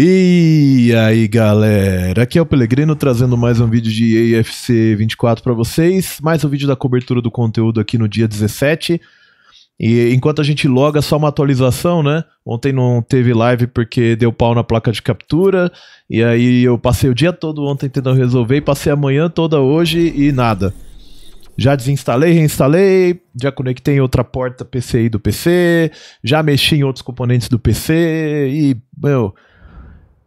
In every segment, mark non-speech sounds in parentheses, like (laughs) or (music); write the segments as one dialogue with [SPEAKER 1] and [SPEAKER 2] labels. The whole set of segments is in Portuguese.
[SPEAKER 1] E aí galera, aqui é o Pelegrino trazendo mais um vídeo de AFC 24 para vocês, mais um vídeo da cobertura do conteúdo aqui no dia 17. E enquanto a gente loga, só uma atualização, né? Ontem não teve live porque deu pau na placa de captura, e aí eu passei o dia todo ontem tentando resolver, e passei a manhã toda hoje e nada. Já desinstalei, reinstalei, já conectei outra porta PCI do PC, já mexi em outros componentes do PC, e, meu,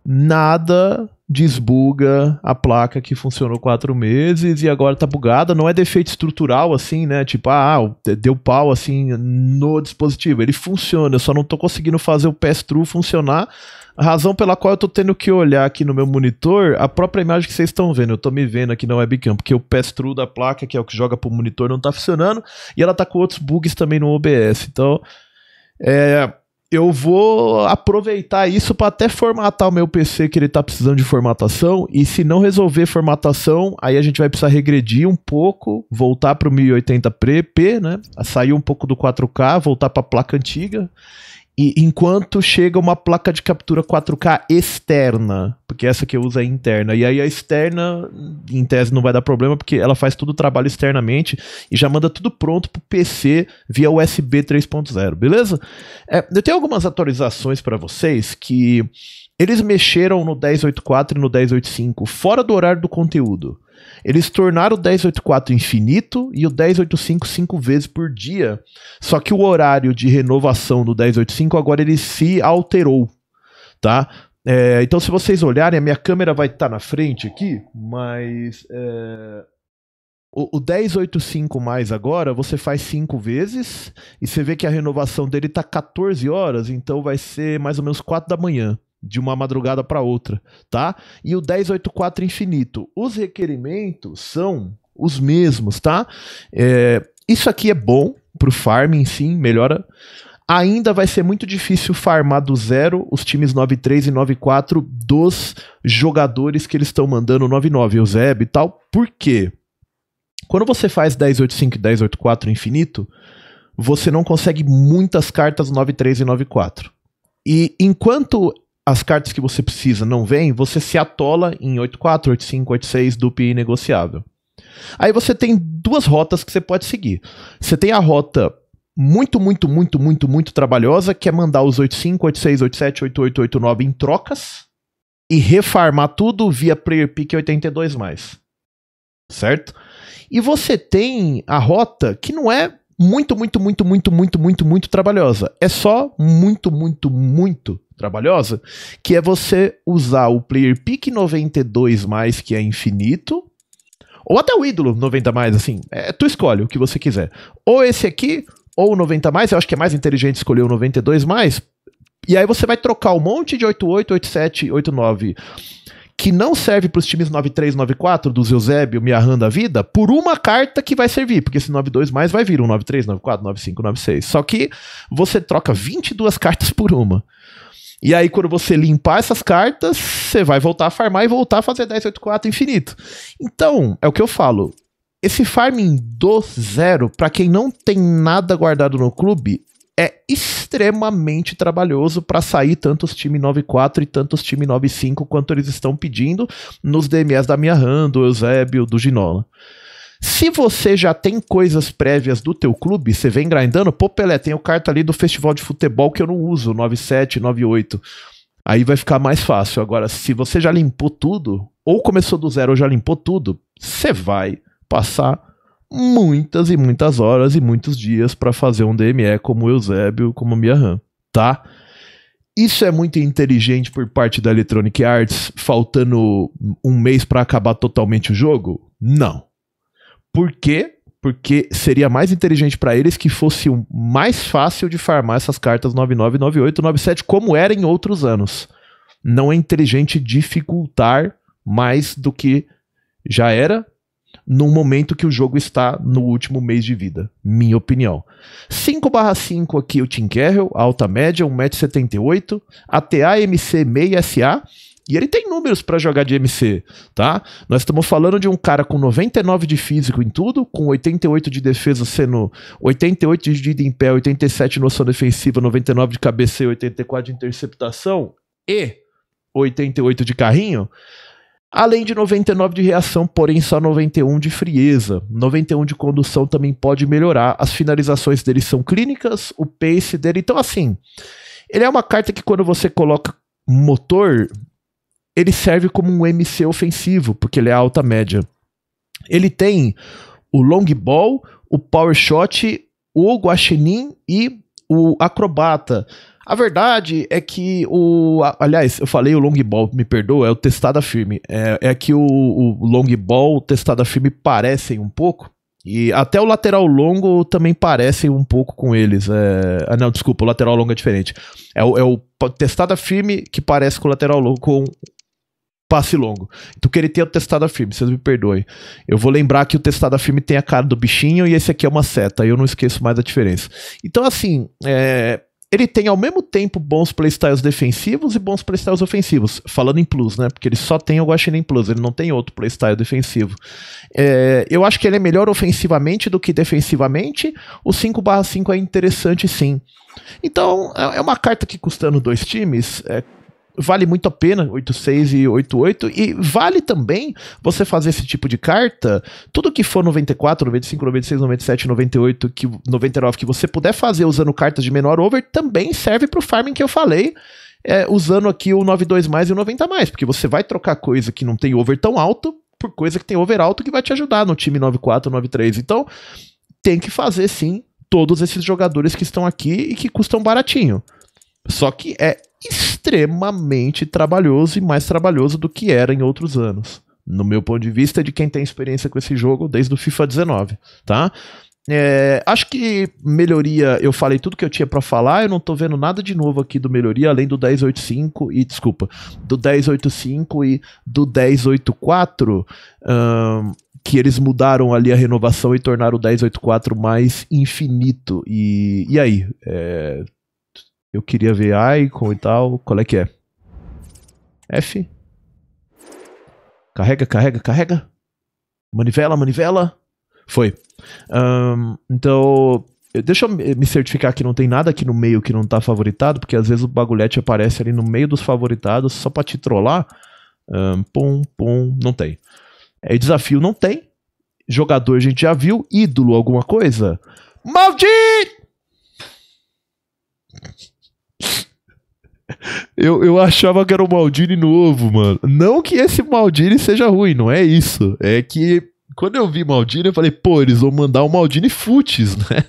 [SPEAKER 1] nada desbuga a placa que funcionou quatro meses e agora tá bugada. Não é defeito estrutural, assim, né? Tipo, ah, deu pau, assim, no dispositivo. Ele funciona, eu só não tô conseguindo fazer o pass-through funcionar. A razão pela qual eu tô tendo que olhar aqui no meu monitor, a própria imagem que vocês estão vendo, eu tô me vendo aqui na webcam, porque o pass-through da placa, que é o que joga pro monitor, não tá funcionando. E ela tá com outros bugs também no OBS. Então, é eu vou aproveitar isso para até formatar o meu PC que ele está precisando de formatação e se não resolver formatação, aí a gente vai precisar regredir um pouco, voltar para o 1080p, né? Sair um pouco do 4K, voltar para a placa antiga e enquanto chega uma placa de captura 4K externa, porque essa que eu uso é interna. E aí a externa, em tese, não vai dar problema, porque ela faz todo o trabalho externamente e já manda tudo pronto pro PC via USB 3.0, beleza? É, eu tenho algumas atualizações para vocês que eles mexeram no 10.84 e no 10.85 fora do horário do conteúdo. Eles tornaram o 1084 infinito e o 1085 cinco vezes por dia. Só que o horário de renovação do 1085 agora ele se alterou, tá? É, então se vocês olharem, a minha câmera vai estar tá na frente aqui, mas é, o, o 1085 mais agora você faz cinco vezes e você vê que a renovação dele está 14 horas, então vai ser mais ou menos 4 da manhã de uma madrugada para outra, tá? E o 1084 infinito. Os requerimentos são os mesmos, tá? É, isso aqui é bom pro farming, sim, melhora. Ainda vai ser muito difícil farmar do zero os times 93 e 94 dos jogadores que eles estão mandando 9-9, o Zeb e tal. Por quê? Quando você faz 1085, e 1084 infinito, você não consegue muitas cartas 93 e 94. E enquanto as cartas que você precisa não vêm, você se atola em 8-4, 8-5, 8-6, negociável. Aí você tem duas rotas que você pode seguir. Você tem a rota muito, muito, muito, muito, muito trabalhosa, que é mandar os 85, 86, 87, 88, 89 em trocas e refarmar tudo via player pick 82 mais. Certo? E você tem a rota que não é muito, muito, muito, muito, muito, muito, muito trabalhosa. É só muito, muito, muito trabalhosa, que é você usar o player pick 92 mais que é infinito, ou até o ídolo 90 mais assim, é, tu escolhe o que você quiser. Ou esse aqui ou 90 mais, eu acho que é mais inteligente escolher o 92 mais. E aí você vai trocar um monte de 88, 87, 89 que não serve para os times 93, 94 do Eusébio, Miahan a vida, por uma carta que vai servir, porque esse 92 mais vai vir um 93, 94, 95, 96. Só que você troca 22 (laughs) cartas por uma. E aí, quando você limpar essas cartas, você vai voltar a farmar e voltar a fazer 1084 infinito. Então, é o que eu falo. Esse farming do zero, para quem não tem nada guardado no clube, é extremamente trabalhoso para sair tantos time 9.4 e tantos time 9.5 quanto eles estão pedindo nos DMs da minha Rando, do Eusébio, do Ginola. Se você já tem coisas prévias do teu clube, você vem grindando, pô Pelé, tem o carta ali do festival de futebol que eu não uso, 97, 98. Aí vai ficar mais fácil. Agora, se você já limpou tudo, ou começou do zero ou já limpou tudo, você vai passar muitas e muitas horas e muitos dias para fazer um DME como o Eusébio, como o Ram, tá? Isso é muito inteligente por parte da Electronic Arts, faltando um mês para acabar totalmente o jogo? Não. Por quê? Porque seria mais inteligente para eles que fosse mais fácil de farmar essas cartas 99, 98, 97, como era em outros anos. Não é inteligente dificultar mais do que já era num momento que o jogo está no último mês de vida. Minha opinião. 5/5 aqui o Tim Carroll, alta média, 1,78m, ATA MC 6SA e ele tem números para jogar de MC, tá? Nós estamos falando de um cara com 99 de físico em tudo, com 88 de defesa sendo 88 de ida em pé, 87 de noção defensiva, 99 de cabeceio, 84 de interceptação e 88 de carrinho. Além de 99 de reação, porém só 91 de frieza. 91 de condução também pode melhorar. As finalizações dele são clínicas, o pace dele. Então, assim, ele é uma carta que quando você coloca motor ele serve como um MC ofensivo, porque ele é alta média. Ele tem o long ball, o power shot, o guaxinim e o acrobata. A verdade é que o. Aliás, eu falei o long ball, me perdoa, é o testada firme. É, é que o, o long ball, o testada firme parecem um pouco. E até o lateral longo também parecem um pouco com eles. É... Ah, não, desculpa, o lateral longo é diferente. É o, é o testada firme que parece com o lateral longo, com passe longo. Tu então, querer ter o testado firme, vocês me perdoem. Eu vou lembrar que o testado firme tem a cara do bichinho e esse aqui é uma seta, eu não esqueço mais a diferença. Então, assim, é, ele tem ao mesmo tempo bons playstyles defensivos e bons playstyles ofensivos. Falando em plus, né? Porque ele só tem o Guaxinim Plus, ele não tem outro playstyle defensivo. É, eu acho que ele é melhor ofensivamente do que defensivamente. O 5/5 é interessante sim. Então, é, é uma carta que custando dois times, é, vale muito a pena, 86 e 88, e vale também você fazer esse tipo de carta, tudo que for 94, 95, 96, 97, 98, que 99 que você puder fazer usando cartas de menor over, também serve pro farming que eu falei. É, usando aqui o 92 mais e o 90 mais, porque você vai trocar coisa que não tem over tão alto por coisa que tem over alto que vai te ajudar no time 94, 93. Então, tem que fazer sim todos esses jogadores que estão aqui e que custam baratinho. Só que é extremamente trabalhoso e mais trabalhoso do que era em outros anos. No meu ponto de vista, de quem tem experiência com esse jogo desde o FIFA 19, tá? É, acho que melhoria, eu falei tudo que eu tinha para falar, eu não tô vendo nada de novo aqui do melhoria, além do 1085 e, desculpa, do 1085 e do 1084, um, que eles mudaram ali a renovação e tornaram o 1084 mais infinito. E, e aí? É, eu queria ver icon e tal. Qual é que é? F. Carrega, carrega, carrega. Manivela, manivela. Foi. Um, então, deixa eu me certificar que não tem nada aqui no meio que não tá favoritado, porque às vezes o bagulhete aparece ali no meio dos favoritados só pra te trollar. Um, pum, pum, não tem. É, desafio não tem. Jogador a gente já viu. Ídolo alguma coisa? Maldito! Eu, eu achava que era o Maldini novo, mano. Não que esse Maldini seja ruim, não é isso. É que quando eu vi Maldini, eu falei, pô, eles vão mandar o Maldini futes, né?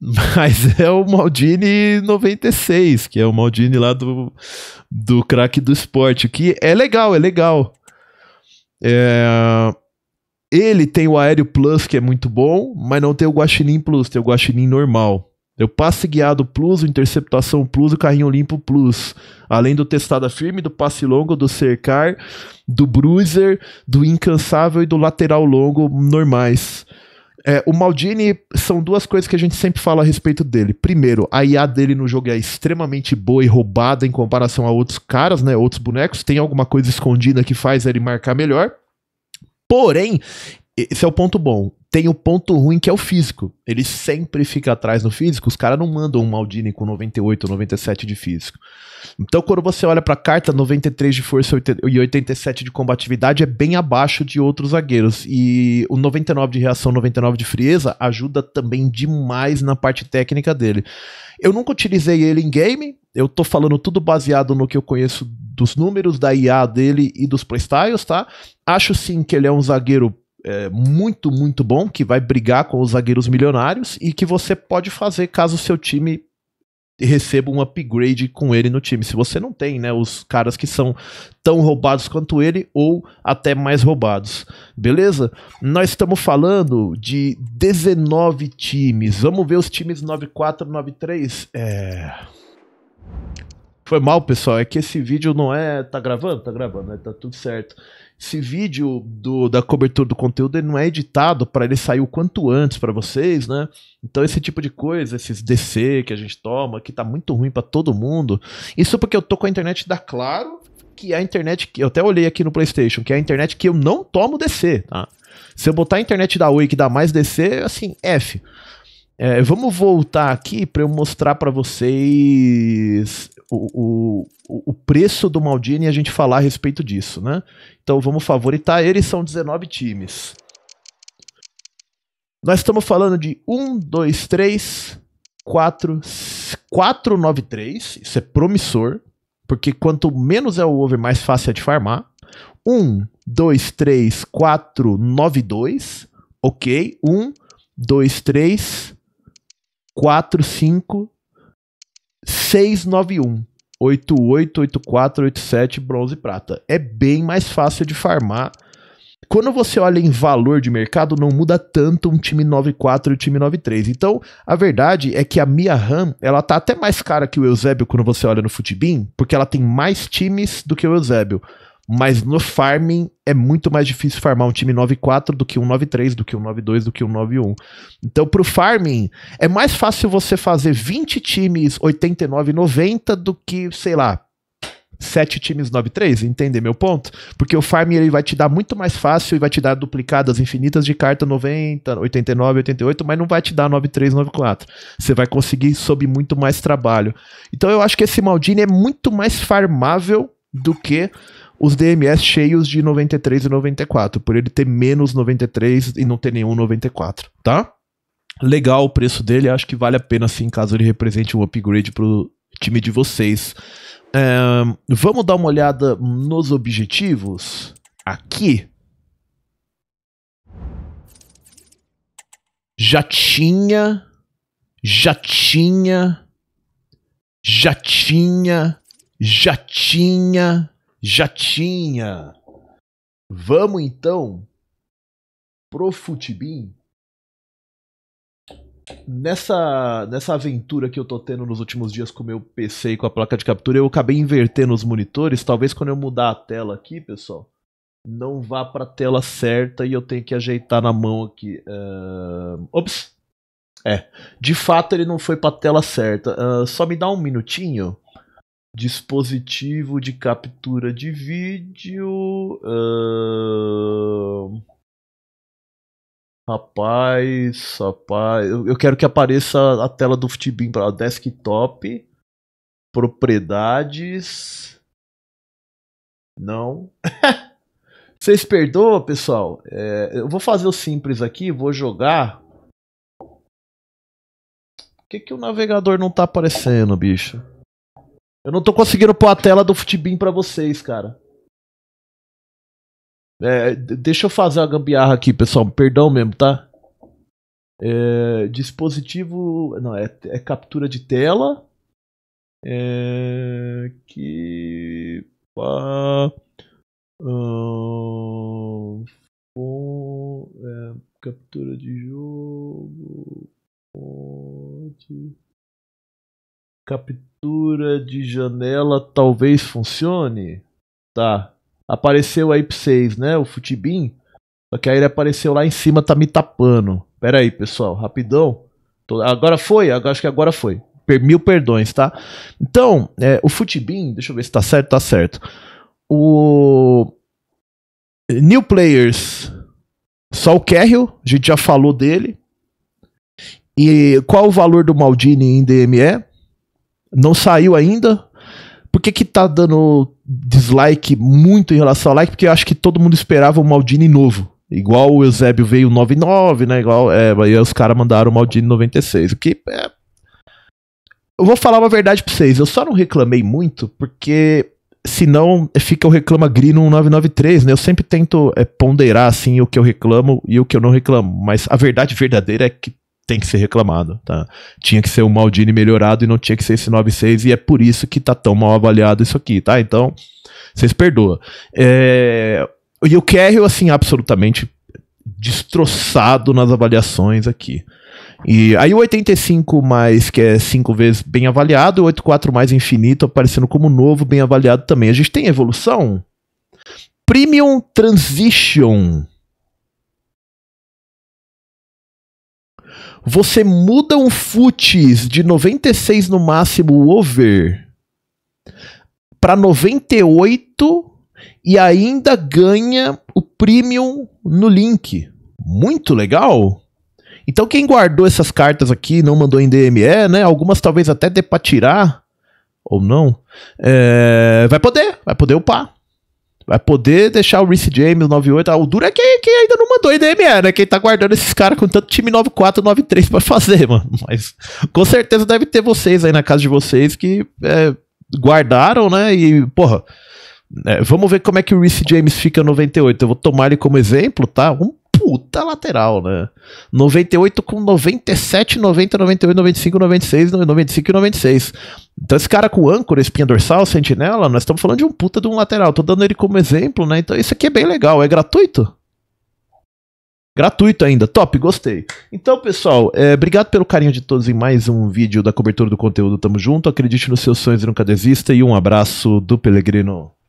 [SPEAKER 1] (laughs) Mas é o Maldini 96, que é o Maldini lá do, do craque do esporte, que é legal, é legal. É... Ele tem o Aéreo Plus, que é muito bom, mas não tem o Guaxinim Plus, tem o Guaxinim normal. Eu passe guiado plus, interceptação plus e carrinho limpo plus. Além do testada firme, do passe longo, do cercar, do bruiser, do incansável e do lateral longo normais. É, o Maldini são duas coisas que a gente sempre fala a respeito dele. Primeiro, a IA dele no jogo é extremamente boa e roubada em comparação a outros caras, né? Outros bonecos. Tem alguma coisa escondida que faz ele marcar melhor. Porém, esse é o ponto bom. Tem o ponto ruim que é o físico. Ele sempre fica atrás no físico. Os caras não mandam um Maldini com 98, 97 de físico. Então, quando você olha para a carta, 93 de força e 87 de combatividade é bem abaixo de outros zagueiros. E o 99 de reação, 99 de frieza ajuda também demais na parte técnica dele. Eu nunca utilizei ele em game. Eu tô falando tudo baseado no que eu conheço dos números da IA dele e dos playstyles, tá? Acho sim que ele é um zagueiro é, muito, muito bom, que vai brigar com os zagueiros milionários e que você pode fazer caso o seu time receba um upgrade com ele no time. Se você não tem, né, os caras que são tão roubados quanto ele ou até mais roubados. Beleza? Nós estamos falando de 19 times. Vamos ver os times 94, 93. É Foi mal, pessoal. É que esse vídeo não é. Tá gravando? Tá gravando, né? Tá tudo certo. Esse vídeo do, da cobertura do conteúdo ele não é editado para ele sair o quanto antes para vocês, né? Então esse tipo de coisa, esses DC que a gente toma, que tá muito ruim para todo mundo. Isso porque eu tô com a internet da Claro, que é a internet que eu até olhei aqui no PlayStation, que é a internet que eu não tomo DC, tá? Se eu botar a internet da Oi que dá mais DC, assim, F. É, vamos voltar aqui para eu mostrar para vocês o, o, o preço do Maldini e a gente falar a respeito disso, né? Então vamos favoritar eles, são 19 times. Nós estamos falando de 1, 2, 3, 4, 4, 9, 3. Isso é promissor, porque quanto menos é o over, mais fácil é de farmar. 1, 2, 3, 4, 9, 2. Ok. 1, 2, 3, 4. 45 691 88 84 87 bronze e prata. É bem mais fácil de farmar. Quando você olha em valor de mercado, não muda tanto um time 94 e um time 93. Então, a verdade é que a Mia Ram, ela tá até mais cara que o Eusébio quando você olha no Futibin, porque ela tem mais times do que o Eusébio. Mas no farming é muito mais difícil farmar um time 9-4 do que um 9-3, do que um 9-2, do que um 9-1. Então, pro farming, é mais fácil você fazer 20 times 89-90 do que, sei lá, 7 times 9-3, entender meu ponto? Porque o farming ele vai te dar muito mais fácil e vai te dar duplicadas infinitas de carta 90, 89, 88, mas não vai te dar 9-3, 9-4. Você vai conseguir sob muito mais trabalho. Então eu acho que esse Maldini é muito mais farmável do que os DMS cheios de 93 e 94, por ele ter menos 93 e não ter nenhum 94, tá? Legal o preço dele, acho que vale a pena sim, caso ele represente um upgrade pro time de vocês. vamos dar uma olhada nos objetivos aqui. Já tinha, já tinha, já tinha, já tinha, já tinha. Vamos então pro Futibin. Nessa, nessa aventura que eu tô tendo nos últimos dias com o meu PC e com a placa de captura, eu acabei invertendo os monitores. Talvez quando eu mudar a tela aqui, pessoal, não vá pra tela certa e eu tenho que ajeitar na mão aqui. Uh... Ops! É, de fato ele não foi pra tela certa. Uh, só me dá um minutinho dispositivo de captura de vídeo. Uh... Rapaz, rapaz, eu, quero que apareça a tela do Ftbin para desktop, propriedades. Não. (laughs) Vocês perdoam, pessoal? É, eu vou fazer o simples aqui, vou jogar. Por que, que o navegador não tá aparecendo, bicho? Eu não tô conseguindo pôr a tela do futibim pra vocês, cara. É, deixa eu fazer uma gambiarra aqui, pessoal. Perdão mesmo, tá? É, dispositivo. Não, é, é, captura de tela. É, que. Pá. um, é, captura de jogo. Fonte. Captura abertura de janela talvez funcione. Tá. Apareceu aí pra vocês, né? O Futibin. Só que aí ele apareceu lá em cima, tá me tapando. Pera aí, pessoal, rapidão. Tô... Agora foi? Agora, acho que agora foi. Per... Mil perdões, tá? Então, é, o Futibin, deixa eu ver se tá certo, tá certo. O. New Players. Só o Carrill, a gente já falou dele. E qual o valor do Maldini em DME? não saiu ainda. Por que que tá dando dislike muito em relação ao like? Porque eu acho que todo mundo esperava um Maldini novo. Igual o Eusébio veio 99, né? Igual, é, aí os caras mandaram o Maldini 96. O que é... Eu vou falar uma verdade pra vocês. Eu só não reclamei muito porque senão fica o reclama grino 993, né? Eu sempre tento é, ponderar assim o que eu reclamo e o que eu não reclamo, mas a verdade verdadeira é que tem que ser reclamado, tá? Tinha que ser o Maldini melhorado e não tinha que ser esse 9-6 e é por isso que tá tão mal avaliado isso aqui, tá? Então, vocês perdoam. É... E o Kerry, assim, absolutamente destroçado nas avaliações aqui. E aí o 85 mais, que é 5 vezes bem avaliado, o 84 mais infinito aparecendo como novo, bem avaliado também. A gente tem evolução? Premium Transition Você muda um futs de 96 no máximo over para 98 e ainda ganha o premium no link. Muito legal. Então quem guardou essas cartas aqui, não mandou em DME, é, né? Algumas talvez até dê para tirar ou não, é, vai poder, vai poder upar. Vai poder deixar o Reese James, o 98. Ah, o duro é quem, quem ainda não mandou IDME, né? Quem tá guardando esses caras com tanto time 94, 93 pra fazer, (laughs) mano. Mas com certeza deve ter vocês aí na casa de vocês que é, guardaram, né? E, porra, é, vamos ver como é que o Reese James fica 98. Eu vou tomar ele como exemplo, tá? Um puta lateral, né? 98 com 97, 90, 98, 95, 96, 95 e 96. Então esse cara com âncora, espinha dorsal, sentinela, nós estamos falando de um puta de um lateral. Tô dando ele como exemplo, né? Então isso aqui é bem legal, é gratuito. Gratuito ainda, top, gostei. Então, pessoal, é, obrigado pelo carinho de todos em mais um vídeo da cobertura do conteúdo Tamo Junto. Acredite nos seus sonhos e nunca desista. E um abraço do Pelegrino.